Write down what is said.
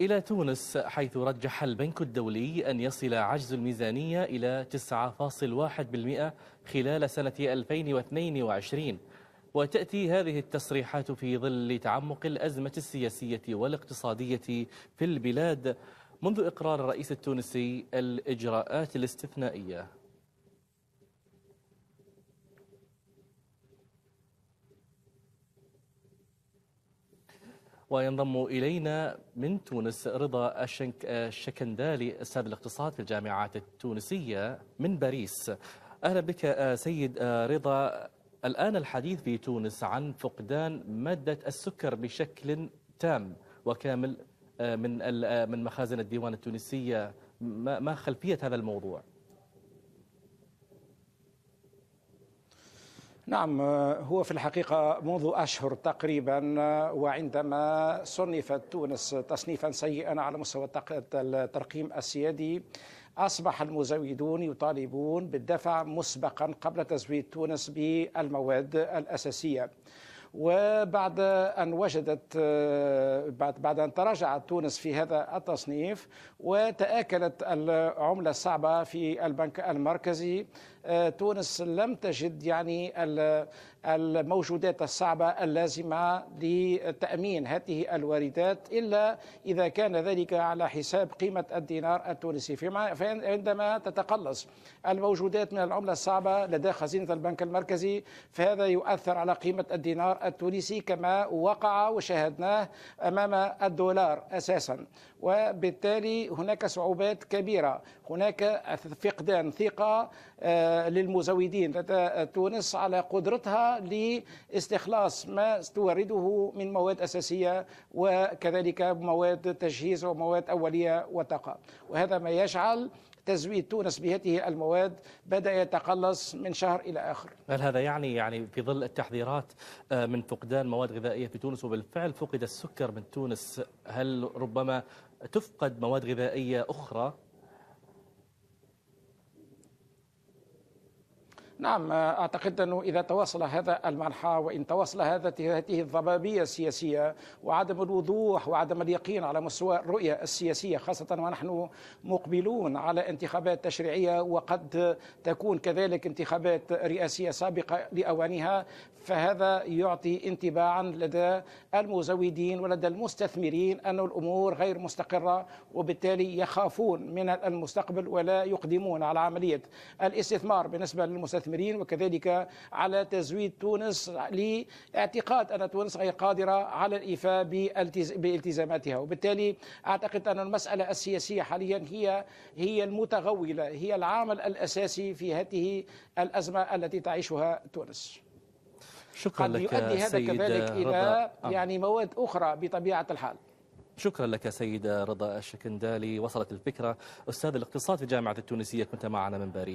إلى تونس حيث رجح البنك الدولي أن يصل عجز الميزانية إلى 9.1% خلال سنة 2022 وتأتي هذه التصريحات في ظل تعمق الأزمة السياسية والاقتصادية في البلاد منذ إقرار الرئيس التونسي الإجراءات الاستثنائية وينضم إلينا من تونس رضا الشنك الشكندالي أستاذ الاقتصاد في الجامعات التونسية من باريس أهلا بك آه، سيد آه، رضا الآن الحديث في تونس عن فقدان مادة السكر بشكل تام وكامل آه، من من مخازن الديوان التونسية ما خلفية هذا الموضوع؟ نعم هو في الحقيقة منذ أشهر تقريبا وعندما صنفت تونس تصنيفا سيئا على مستوى الترقيم السيادي أصبح المزودون يطالبون بالدفع مسبقا قبل تزويد تونس بالمواد الأساسية وبعد أن وجدت آه، بعد, بعد أن تراجعت تونس في هذا التصنيف وتآكلت العملة الصعبة في البنك المركزي آه، تونس لم تجد يعني الموجودات الصعبة اللازمة لتأمين هذه الواردات إلا إذا كان ذلك على حساب قيمة الدينار التونسي فيما عندما تتقلص الموجودات من العملة الصعبة لدى خزينة البنك المركزي فهذا يؤثر على قيمة الدينار التونسي كما وقع وشاهدناه أمام الدولار أساساً وبالتالي هناك صعوبات كبيرة هناك فقدان ثقة آه، للمزودين لدى تونس على قدرتها لاستخلاص ما تورده من مواد أساسية وكذلك مواد تجهيز ومواد أولية وطاقة وهذا ما يجعل تزويد تونس بهذه المواد بدأ يتقلص من شهر إلى آخر هل هذا يعني يعني في ظل التحذيرات آه، من فقدان مواد غذائية في تونس وبالفعل فقد السكر من تونس هل ربما تفقد مواد غذائية أخرى نعم آه، اعتقد انه اذا تواصل هذا المنحى وان تواصل هذا هذه الضبابيه السياسيه وعدم الوضوح وعدم اليقين على مستوى الرؤيه السياسيه خاصه ونحن مقبلون على انتخابات تشريعيه وقد تكون كذلك انتخابات رئاسيه سابقه لاوانها فهذا يعطي انطباعا لدى المزودين ولدى المستثمرين ان الامور غير مستقره وبالتالي يخافون من المستقبل ولا يقدمون على عمليه الاستثمار بالنسبه للمستثمرين المستثمرين وكذلك على تزويد تونس لاعتقاد أن تونس غير قادرة على الإيفاء بالتزاماتها وبالتالي أعتقد أن المسألة السياسية حاليا هي هي المتغولة هي العامل الأساسي في هذه الأزمة التي تعيشها تونس شكرا قد لك يؤدي هذا كذلك إلى آه. يعني مواد أخرى بطبيعة الحال شكرا لك سيدة رضا الشكندالي وصلت الفكرة أستاذ الاقتصاد في الجامعة التونسية كنت معنا من باريس